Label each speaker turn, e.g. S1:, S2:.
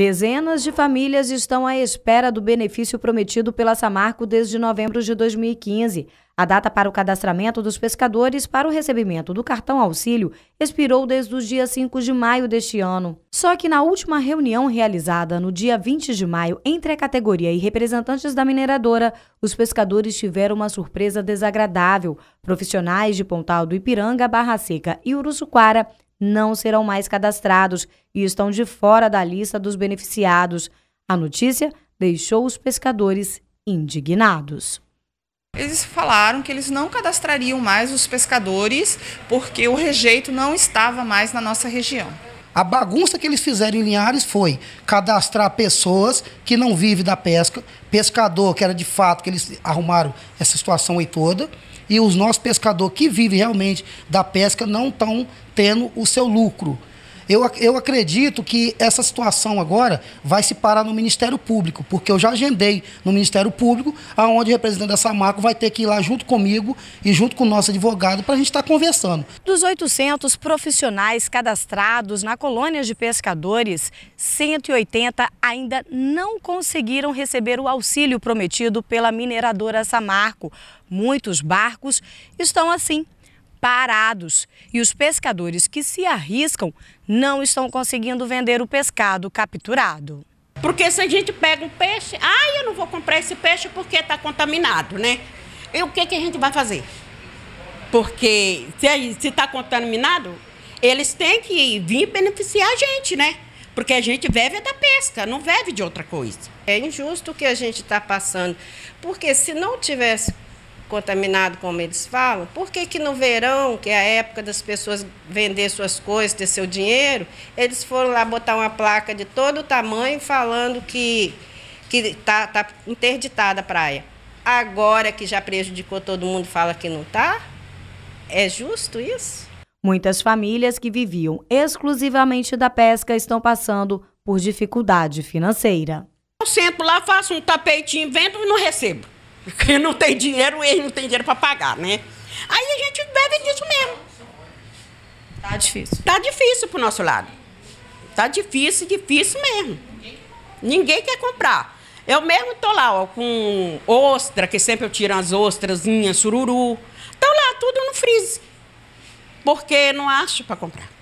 S1: Dezenas de famílias estão à espera do benefício prometido pela Samarco desde novembro de 2015. A data para o cadastramento dos pescadores para o recebimento do cartão auxílio expirou desde o dia 5 de maio deste ano. Só que na última reunião realizada no dia 20 de maio entre a categoria e representantes da mineradora, os pescadores tiveram uma surpresa desagradável. Profissionais de Pontal do Ipiranga, Barra Seca e Uruçuquara não serão mais cadastrados e estão de fora da lista dos beneficiados. A notícia deixou os pescadores indignados.
S2: Eles falaram que eles não cadastrariam mais os pescadores porque o rejeito não estava mais na nossa região. A bagunça que eles fizeram em Linhares foi cadastrar pessoas que não vivem da pesca, pescador, que era de fato que eles arrumaram essa situação aí toda, e os nossos pescadores que vivem realmente da pesca não estão tendo o seu lucro. Eu, eu acredito que essa situação agora vai se parar no Ministério Público, porque eu já agendei no Ministério Público, aonde o representante da Samarco vai ter que ir lá junto comigo e junto com o nosso advogado para a gente estar tá conversando.
S1: Dos 800 profissionais cadastrados na colônia de pescadores, 180 ainda não conseguiram receber o auxílio prometido pela mineradora Samarco. Muitos barcos estão assim parados e os pescadores que se arriscam não estão conseguindo vender o pescado capturado. Porque se a gente pega um peixe, ah, eu não vou comprar esse peixe porque está
S3: contaminado, né? E o que, que a gente vai fazer? Porque se está contaminado, eles têm que vir beneficiar a gente, né? Porque a gente vive é da pesca, não vive de outra coisa. É injusto o que a gente está passando. Porque se
S4: não tivesse contaminado, como eles falam, por que, que no verão, que é a época das pessoas vender suas coisas, ter seu dinheiro, eles foram lá botar uma placa de todo o tamanho falando que está que tá, tá interditada a praia? Agora que já prejudicou todo mundo, fala que não está? É justo isso?
S1: Muitas famílias que viviam exclusivamente da pesca estão passando por dificuldade financeira.
S3: Eu sento lá, faço um tapetinho, vendo e não recebo. Quem não tem dinheiro, eles não tem dinheiro para pagar, né? Aí a gente bebe disso mesmo. Tá difícil. Tá difícil pro nosso lado. Tá difícil, difícil mesmo. Ninguém quer comprar. Eu mesmo tô lá, ó, com ostra, que sempre eu tiro as ostrazinhas, sururu. Tô lá tudo no freeze. Porque não acho para comprar.